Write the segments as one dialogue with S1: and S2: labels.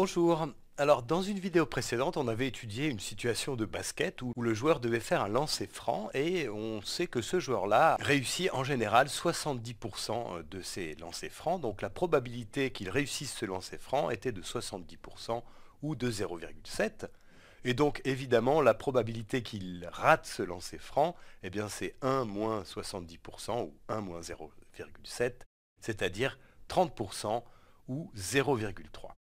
S1: Bonjour. Alors dans une vidéo précédente, on avait étudié une situation de basket où le joueur devait faire un lancer franc et on sait que ce joueur-là réussit en général 70% de ses lancers francs. Donc la probabilité qu'il réussisse ce lancer franc était de 70% ou de 0,7. Et donc évidemment, la probabilité qu'il rate ce lancer franc, eh bien c'est 1 moins 70% ou 1 moins 0,7, c'est-à-dire 30% ou 0,3.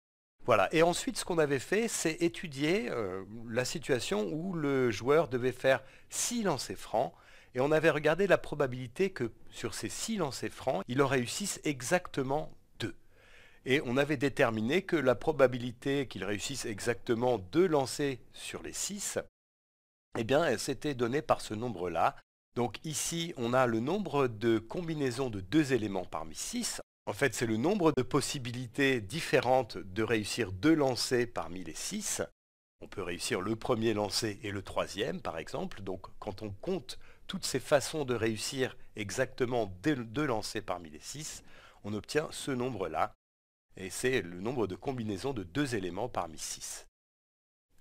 S1: Voilà. Et ensuite, ce qu'on avait fait, c'est étudier euh, la situation où le joueur devait faire 6 lancers francs. Et on avait regardé la probabilité que sur ces 6 lancers francs, il en réussisse exactement 2. Et on avait déterminé que la probabilité qu'il réussisse exactement 2 lancers sur les 6, eh bien, c'était donnée par ce nombre-là. Donc ici, on a le nombre de combinaisons de deux éléments parmi 6. En fait, c'est le nombre de possibilités différentes de réussir deux lancers parmi les six. On peut réussir le premier lancé et le troisième, par exemple. Donc, quand on compte toutes ces façons de réussir exactement deux lancers parmi les six, on obtient ce nombre-là. Et c'est le nombre de combinaisons de deux éléments parmi six.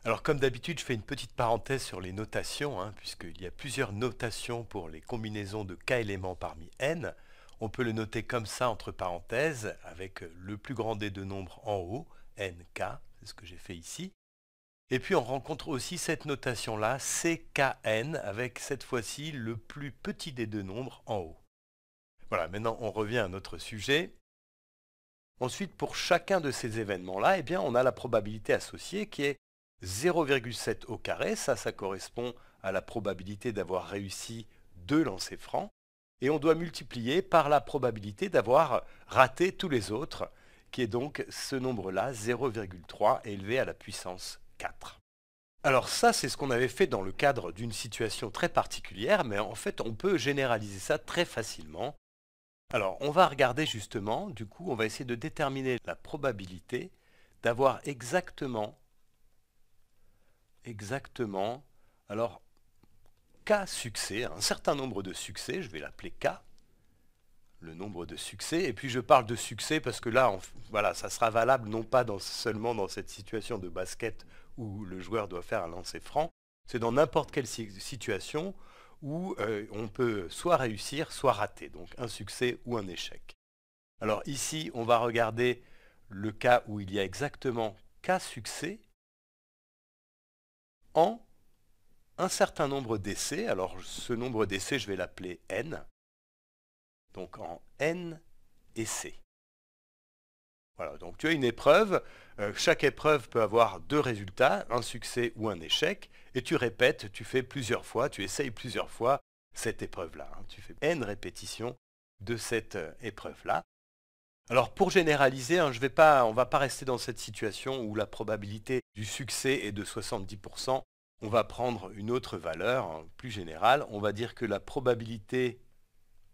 S1: Alors comme d'habitude, je fais une petite parenthèse sur les notations, hein, puisqu'il y a plusieurs notations pour les combinaisons de k éléments parmi n. On peut le noter comme ça entre parenthèses avec euh, le plus grand des deux nombres en haut, nk, c'est ce que j'ai fait ici. Et puis on rencontre aussi cette notation-là, ckn, avec cette fois-ci le plus petit des deux nombres en haut. Voilà, maintenant on revient à notre sujet. Ensuite, pour chacun de ces événements-là, eh bien, on a la probabilité associée qui est 0,7 au carré. Ça, ça correspond à la probabilité d'avoir réussi deux lancers francs et on doit multiplier par la probabilité d'avoir raté tous les autres, qui est donc ce nombre-là, 0,3 élevé à la puissance 4. Alors ça, c'est ce qu'on avait fait dans le cadre d'une situation très particulière, mais en fait, on peut généraliser ça très facilement. Alors, on va regarder justement, du coup, on va essayer de déterminer la probabilité d'avoir exactement, exactement, alors K succès, un certain nombre de succès, je vais l'appeler K, le nombre de succès, et puis je parle de succès parce que là, voilà, ça sera valable non pas seulement dans cette situation de basket où le joueur doit faire un lancer franc, c'est dans n'importe quelle situation où euh, on peut soit réussir, soit rater, donc un succès ou un échec. Alors ici, on va regarder le cas où il y a exactement K succès en un certain nombre d'essais. Alors ce nombre d'essais, je vais l'appeler n. Donc en n essais. Voilà, donc tu as une épreuve, euh, chaque épreuve peut avoir deux résultats, un succès ou un échec, et tu répètes, tu fais plusieurs fois, tu essayes plusieurs fois cette épreuve-là. Hein. Tu fais n répétitions de cette euh, épreuve-là. Alors pour généraliser, hein, vais pas, on ne va pas rester dans cette situation où la probabilité du succès est de 70%, on va prendre une autre valeur hein, plus générale. On va dire que la probabilité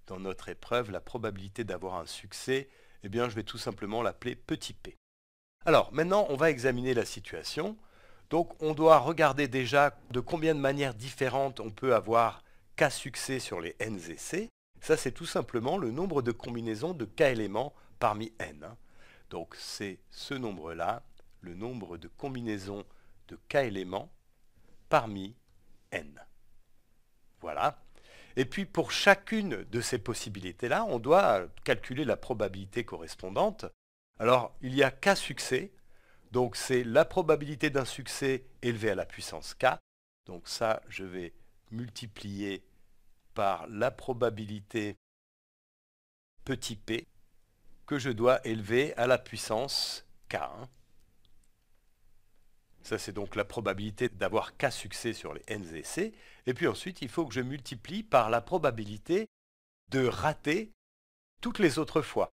S1: dans notre épreuve, la probabilité d'avoir un succès, eh bien, je vais tout simplement l'appeler petit p. Alors, maintenant, on va examiner la situation. Donc, on doit regarder déjà de combien de manières différentes on peut avoir k succès sur les n et c. Ça, c'est tout simplement le nombre de combinaisons de k éléments parmi n. Hein. Donc, c'est ce nombre-là, le nombre de combinaisons de k éléments parmi n. Voilà. Et puis pour chacune de ces possibilités-là, on doit calculer la probabilité correspondante. Alors il y a k succès, donc c'est la probabilité d'un succès élevé à la puissance k. Donc ça, je vais multiplier par la probabilité petit p que je dois élever à la puissance k hein. Ça, c'est donc la probabilité d'avoir K succès sur les N et C. Et puis ensuite, il faut que je multiplie par la probabilité de rater toutes les autres fois.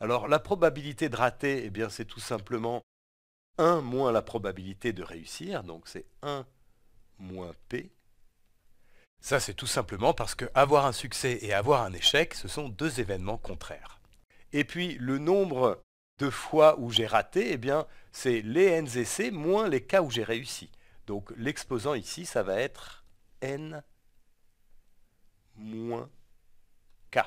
S1: Alors, la probabilité de rater, eh bien, c'est tout simplement 1 moins la probabilité de réussir. Donc, c'est 1 moins P. Ça, c'est tout simplement parce que avoir un succès et avoir un échec, ce sont deux événements contraires. Et puis, le nombre de fois où j'ai raté, eh bien, c'est les NZC moins les cas où j'ai réussi. Donc l'exposant ici, ça va être N moins K.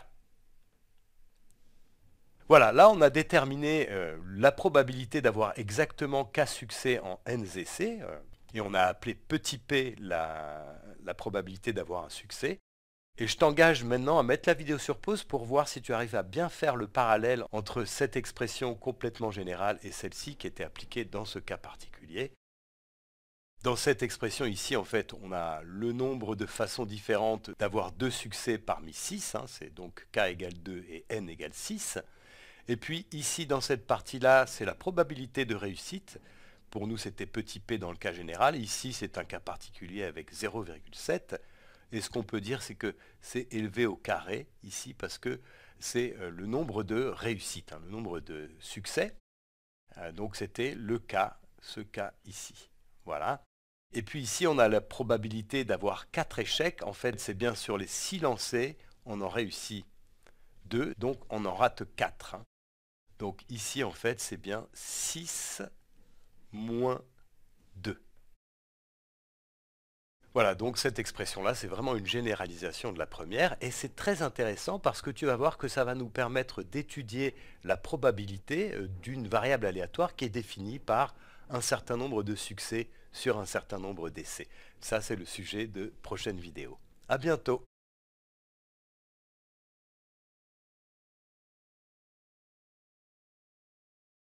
S1: Voilà, là on a déterminé euh, la probabilité d'avoir exactement K succès en NZC, euh, et on a appelé petit p la probabilité d'avoir un succès. Et je t'engage maintenant à mettre la vidéo sur pause pour voir si tu arrives à bien faire le parallèle entre cette expression complètement générale et celle-ci qui était appliquée dans ce cas particulier. Dans cette expression ici, en fait, on a le nombre de façons différentes d'avoir deux succès parmi 6, hein, c'est donc k égale 2 et n égale 6. Et puis ici, dans cette partie-là, c'est la probabilité de réussite. Pour nous, c'était petit p dans le cas général. Ici, c'est un cas particulier avec 0,7. Et ce qu'on peut dire, c'est que c'est élevé au carré ici parce que c'est euh, le nombre de réussites, hein, le nombre de succès. Euh, donc c'était le cas, ce cas ici. Voilà. Et puis ici, on a la probabilité d'avoir 4 échecs. En fait, c'est bien sur les 6 lancés, on en réussit 2. donc on en rate 4. Hein. Donc ici, en fait, c'est bien 6 moins 2. Voilà, donc cette expression-là, c'est vraiment une généralisation de la première, et c'est très intéressant parce que tu vas voir que ça va nous permettre d'étudier la probabilité euh, d'une variable aléatoire qui est définie par un certain nombre de succès sur un certain nombre d'essais. Ça, c'est le sujet de prochaine vidéo. À bientôt